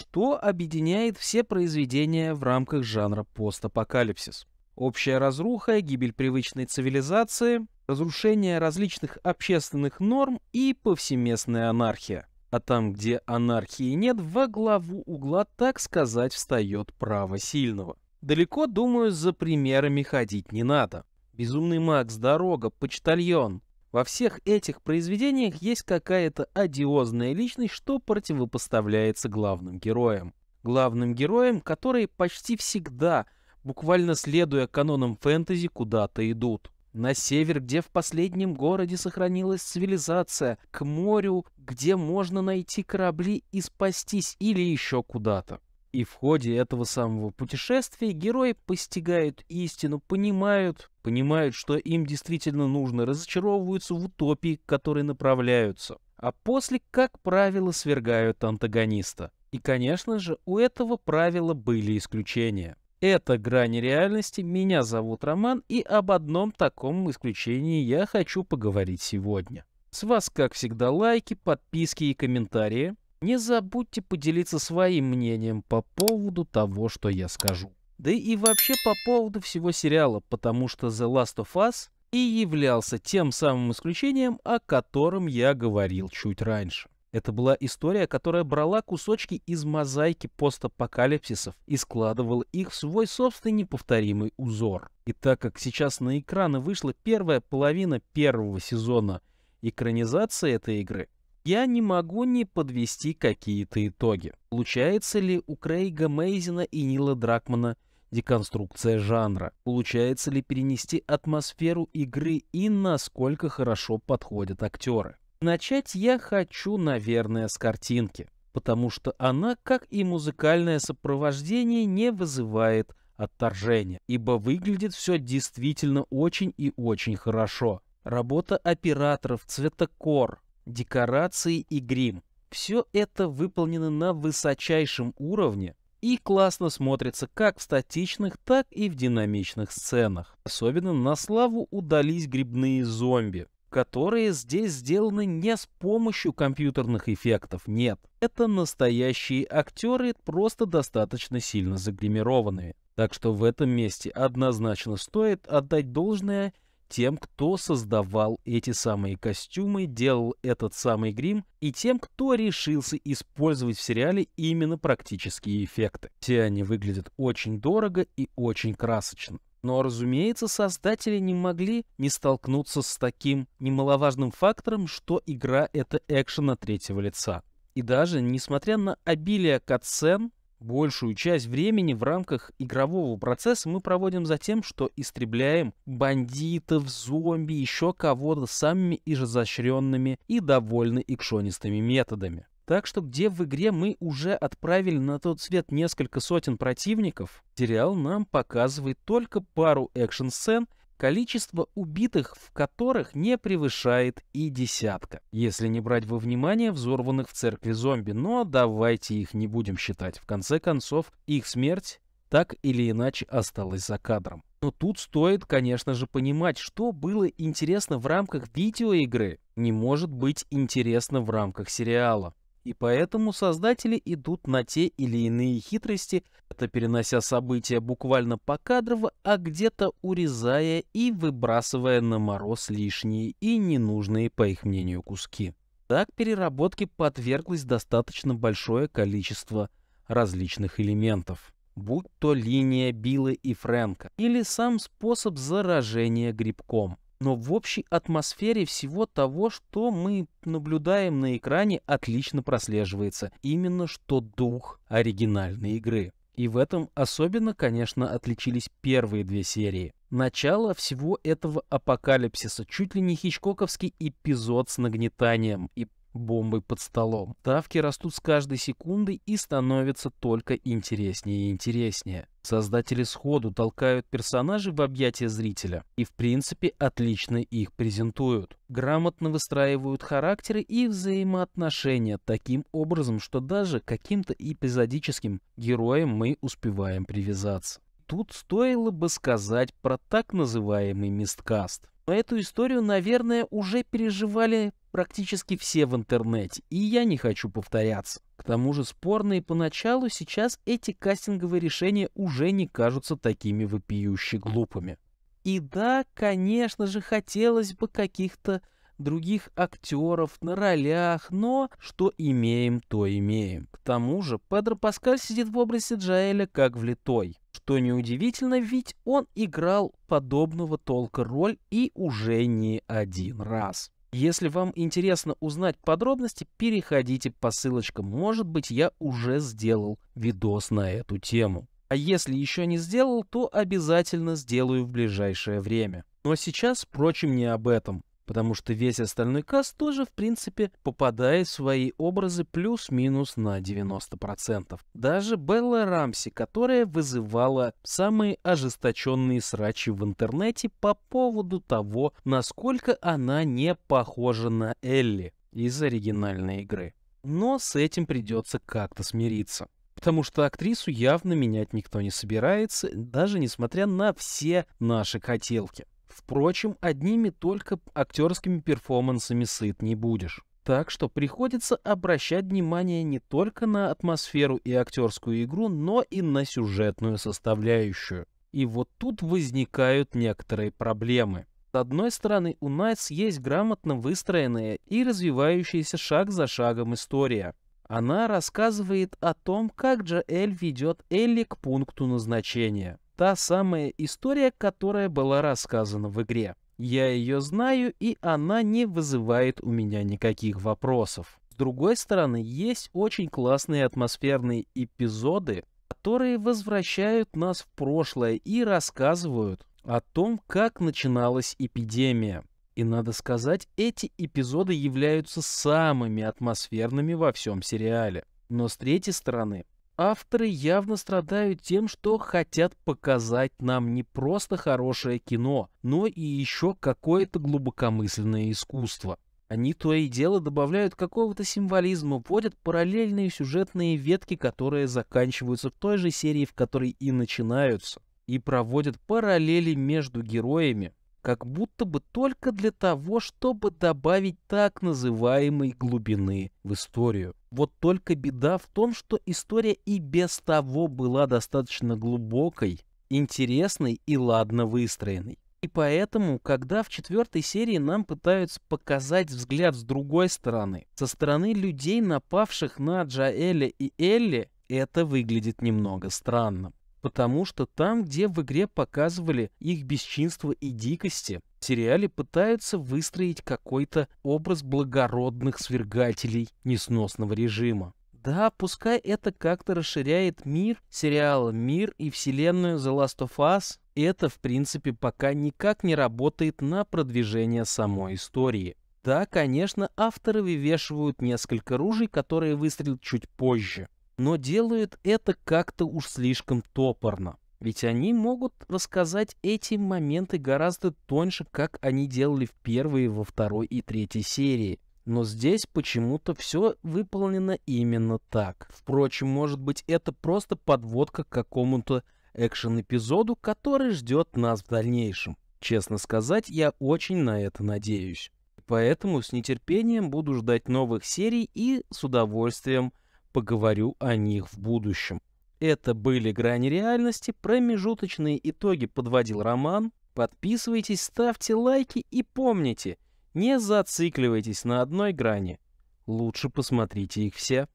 что объединяет все произведения в рамках жанра постапокалипсис. Общая разруха, гибель привычной цивилизации, разрушение различных общественных норм и повсеместная анархия. А там, где анархии нет, во главу угла, так сказать, встает право сильного. Далеко, думаю, за примерами ходить не надо. Безумный Макс, Дорога, Почтальон, во всех этих произведениях есть какая-то одиозная личность, что противопоставляется главным героям. Главным героям, которые почти всегда, буквально следуя канонам фэнтези, куда-то идут. На север, где в последнем городе сохранилась цивилизация, к морю, где можно найти корабли и спастись, или еще куда-то. И в ходе этого самого путешествия герои постигают истину, понимают, понимают, что им действительно нужно, разочаровываются в утопии, к которой направляются, а после, как правило, свергают антагониста. И, конечно же, у этого правила были исключения. Это «Грани реальности», меня зовут Роман, и об одном таком исключении я хочу поговорить сегодня. С вас, как всегда, лайки, подписки и комментарии. Не забудьте поделиться своим мнением по поводу того, что я скажу. Да и вообще по поводу всего сериала, потому что The Last of Us и являлся тем самым исключением, о котором я говорил чуть раньше. Это была история, которая брала кусочки из мозаики постапокалипсисов и складывала их в свой собственный неповторимый узор. И так как сейчас на экраны вышла первая половина первого сезона экранизации этой игры, я не могу не подвести какие-то итоги. Получается ли у Крейга Мейзина и Нила Дракмана деконструкция жанра? Получается ли перенести атмосферу игры и насколько хорошо подходят актеры? Начать я хочу, наверное, с картинки, потому что она, как и музыкальное сопровождение, не вызывает отторжения, ибо выглядит все действительно очень и очень хорошо. Работа операторов, цветокор, декорации и грим. Все это выполнено на высочайшем уровне и классно смотрится как в статичных, так и в динамичных сценах. Особенно на славу удались грибные зомби, которые здесь сделаны не с помощью компьютерных эффектов, нет. Это настоящие актеры, просто достаточно сильно загримированные. Так что в этом месте однозначно стоит отдать должное – тем, кто создавал эти самые костюмы, делал этот самый грим, и тем, кто решился использовать в сериале именно практические эффекты. Все они выглядят очень дорого и очень красочно. Но, разумеется, создатели не могли не столкнуться с таким немаловажным фактором, что игра — это экшен от третьего лица. И даже несмотря на обилие катсцен, Большую часть времени в рамках игрового процесса мы проводим за тем, что истребляем бандитов, зомби, еще кого-то самыми изощренными и довольно экшонистыми методами. Так что где в игре мы уже отправили на тот свет несколько сотен противников, сериал нам показывает только пару экшн-сцен количество убитых в которых не превышает и десятка, если не брать во внимание взорванных в церкви зомби, но давайте их не будем считать. В конце концов, их смерть так или иначе осталась за кадром. Но тут стоит, конечно же, понимать, что было интересно в рамках видеоигры, не может быть интересно в рамках сериала. И поэтому создатели идут на те или иные хитрости, это перенося события буквально по кадрово, а где-то урезая и выбрасывая на мороз лишние и ненужные, по их мнению, куски. Так переработке подверглось достаточно большое количество различных элементов, будь то линия Билла и Фрэнка или сам способ заражения грибком но в общей атмосфере всего того, что мы наблюдаем на экране, отлично прослеживается именно что дух оригинальной игры. И в этом особенно, конечно, отличились первые две серии. Начало всего этого апокалипсиса, чуть ли не хичкоковский эпизод с нагнетанием и бомбой под столом. Ставки растут с каждой секундой и становятся только интереснее и интереснее. Создатели сходу толкают персонажей в объятия зрителя и, в принципе, отлично их презентуют. Грамотно выстраивают характеры и взаимоотношения таким образом, что даже каким-то эпизодическим героям мы успеваем привязаться. Тут стоило бы сказать про так называемый мисткаст. Но эту историю, наверное, уже переживали практически все в интернете, и я не хочу повторяться. К тому же спорные поначалу сейчас эти кастинговые решения уже не кажутся такими вопиюще глупыми. И да, конечно же, хотелось бы каких-то других актеров на ролях, но что имеем, то имеем. К тому же Педро Паскаль сидит в образе Джаэля как влитой. Что неудивительно, ведь он играл подобного толка роль и уже не один раз. Если вам интересно узнать подробности, переходите по ссылочкам. Может быть, я уже сделал видос на эту тему. А если еще не сделал, то обязательно сделаю в ближайшее время. Но сейчас, впрочем, не об этом потому что весь остальной каст тоже, в принципе, попадает в свои образы плюс-минус на 90%. Даже Белла Рамси, которая вызывала самые ожесточенные срачи в интернете по поводу того, насколько она не похожа на Элли из оригинальной игры. Но с этим придется как-то смириться потому что актрису явно менять никто не собирается, даже несмотря на все наши хотелки. Впрочем, одними только актерскими перформансами сыт не будешь. Так что приходится обращать внимание не только на атмосферу и актерскую игру, но и на сюжетную составляющую. И вот тут возникают некоторые проблемы. С одной стороны, у Найтс есть грамотно выстроенная и развивающаяся шаг за шагом история. Она рассказывает о том, как же Джоэль ведет Элли к пункту назначения та самая история, которая была рассказана в игре. Я ее знаю, и она не вызывает у меня никаких вопросов. С другой стороны, есть очень классные атмосферные эпизоды, которые возвращают нас в прошлое и рассказывают о том, как начиналась эпидемия. И надо сказать, эти эпизоды являются самыми атмосферными во всем сериале. Но с третьей стороны, авторы явно страдают тем, что хотят показать нам не просто хорошее кино, но и еще какое-то глубокомысленное искусство. Они то и дело добавляют какого-то символизма, вводят параллельные сюжетные ветки, которые заканчиваются в той же серии, в которой и начинаются, и проводят параллели между героями, как будто бы только для того, чтобы добавить так называемой глубины в историю. Вот только беда в том, что история и без того была достаточно глубокой, интересной и ладно выстроенной. И поэтому, когда в четвертой серии нам пытаются показать взгляд с другой стороны, со стороны людей, напавших на Джаэля и Элли, это выглядит немного странно. Потому что там, где в игре показывали их бесчинство и дикости, в сериале пытаются выстроить какой-то образ благородных свергателей несносного режима. Да, пускай это как-то расширяет мир сериала, мир и вселенную The Last of Us, это, в принципе, пока никак не работает на продвижение самой истории. Да, конечно, авторы вывешивают несколько ружей, которые выстрелят чуть позже но делают это как-то уж слишком топорно. Ведь они могут рассказать эти моменты гораздо тоньше, как они делали в первой, во второй и третьей серии. Но здесь почему-то все выполнено именно так. Впрочем, может быть, это просто подводка к какому-то экшен-эпизоду, который ждет нас в дальнейшем. Честно сказать, я очень на это надеюсь. Поэтому с нетерпением буду ждать новых серий и с удовольствием Поговорю о них в будущем. Это были «Грани реальности», промежуточные итоги подводил Роман. Подписывайтесь, ставьте лайки и помните, не зацикливайтесь на одной грани. Лучше посмотрите их все.